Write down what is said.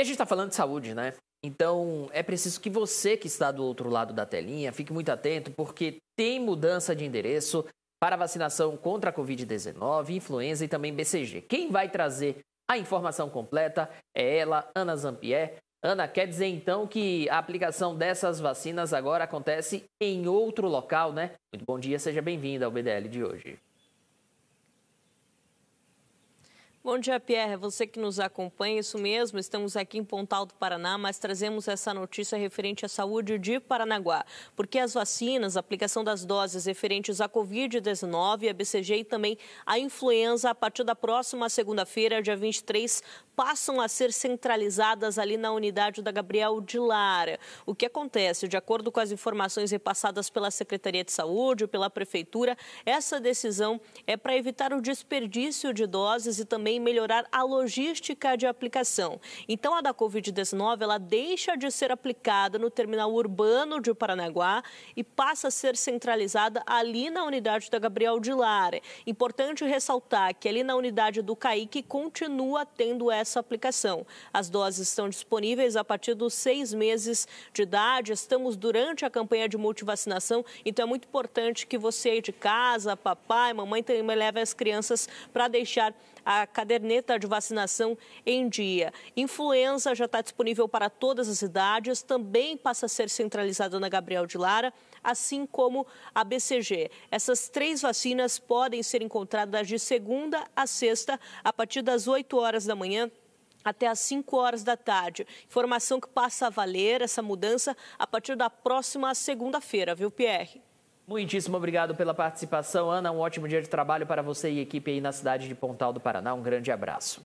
E a gente está falando de saúde, né? Então é preciso que você que está do outro lado da telinha fique muito atento, porque tem mudança de endereço para vacinação contra a Covid-19, influenza e também BCG. Quem vai trazer a informação completa é ela, Ana Zampier. Ana, quer dizer então que a aplicação dessas vacinas agora acontece em outro local, né? Muito bom dia, seja bem-vinda ao BDL de hoje. Bom dia, Pierre. Você que nos acompanha, isso mesmo. Estamos aqui em Pontal do Paraná, mas trazemos essa notícia referente à saúde de Paranaguá, porque as vacinas, a aplicação das doses referentes à Covid-19, a BCG e também a influenza, a partir da próxima segunda-feira, dia 23, passam a ser centralizadas ali na unidade da Gabriel de Lara. O que acontece? De acordo com as informações repassadas pela Secretaria de Saúde, pela Prefeitura, essa decisão é para evitar o desperdício de doses e também também melhorar a logística de aplicação. Então, a da Covid-19, ela deixa de ser aplicada no terminal urbano de Paranaguá e passa a ser centralizada ali na unidade da Gabriel de Lara. Importante ressaltar que ali na unidade do CAIC continua tendo essa aplicação. As doses estão disponíveis a partir dos seis meses de idade. Estamos durante a campanha de multivacinação, então é muito importante que você aí de casa, papai, mamãe também leve as crianças para deixar a caderneta de vacinação em dia. Influenza já está disponível para todas as idades, também passa a ser centralizada na Gabriel de Lara, assim como a BCG. Essas três vacinas podem ser encontradas de segunda a sexta, a partir das 8 horas da manhã até às 5 horas da tarde. Informação que passa a valer essa mudança a partir da próxima segunda-feira, viu, Pierre? Muitíssimo obrigado pela participação, Ana. Um ótimo dia de trabalho para você e equipe aí na cidade de Pontal do Paraná. Um grande abraço.